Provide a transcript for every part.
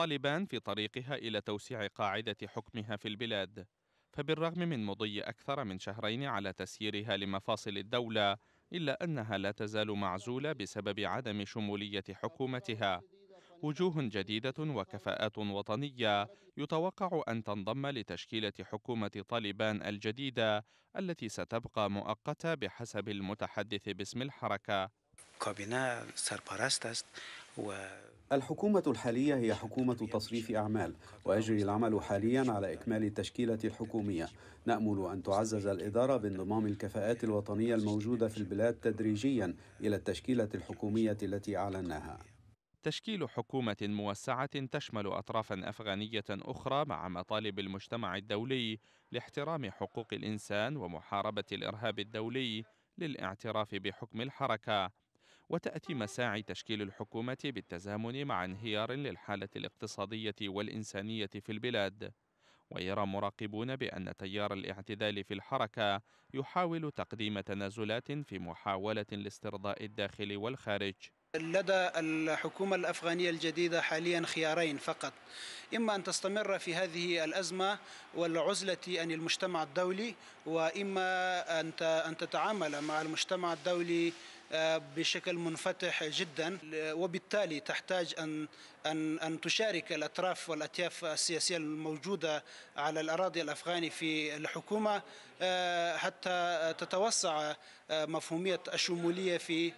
طالبان في طريقها إلى توسيع قاعدة حكمها في البلاد فبالرغم من مضي أكثر من شهرين على تسييرها لمفاصل الدولة إلا أنها لا تزال معزولة بسبب عدم شمولية حكومتها وجوه جديدة وكفاءات وطنية يتوقع أن تنضم لتشكيلة حكومة طالبان الجديدة التي ستبقى مؤقتة بحسب المتحدث باسم الحركة الحكومة الحالية هي حكومة تصريف أعمال ويجري العمل حاليا على إكمال التشكيلة الحكومية نأمل أن تعزز الإدارة بانضمام الكفاءات الوطنية الموجودة في البلاد تدريجيا إلى التشكيلة الحكومية التي أعلناها تشكيل حكومة موسعة تشمل أطرافا أفغانية أخرى مع مطالب المجتمع الدولي لاحترام حقوق الإنسان ومحاربة الإرهاب الدولي للاعتراف بحكم الحركة وتأتي مساعي تشكيل الحكومة بالتزامن مع انهيار للحالة الاقتصادية والإنسانية في البلاد ويرى مراقبون بأن تيار الاعتدال في الحركة يحاول تقديم تنازلات في محاولة لاسترضاء الداخل والخارج لدى الحكومة الأفغانية الجديدة حاليا خيارين فقط إما أن تستمر في هذه الأزمة والعزلة عن المجتمع الدولي وإما أن تتعامل مع المجتمع الدولي آه، بشكل منفتح جدا وبالتالي تحتاج أن أن أن تشارك الأطراف والأطياف السياسية الموجودة على الأراضي الأفغاني في الحكومة آه، حتى تتوسع آه، مفهومية الشمولية في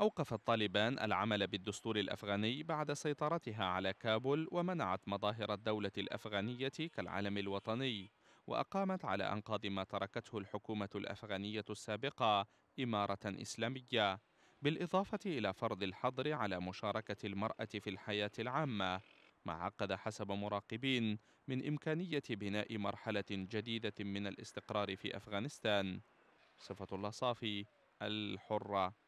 أوقفت طالبان العمل بالدستور الأفغاني بعد سيطرتها على كابول ومنعت مظاهر الدولة الأفغانية كالعلم الوطني وأقامت على أنقاض ما تركته الحكومة الأفغانية السابقة إمارة إسلامية بالإضافة إلى فرض الحظر على مشاركة المرأة في الحياة العامة ما عقد حسب مراقبين من إمكانية بناء مرحلة جديدة من الاستقرار في أفغانستان صفة الله صافي الحرة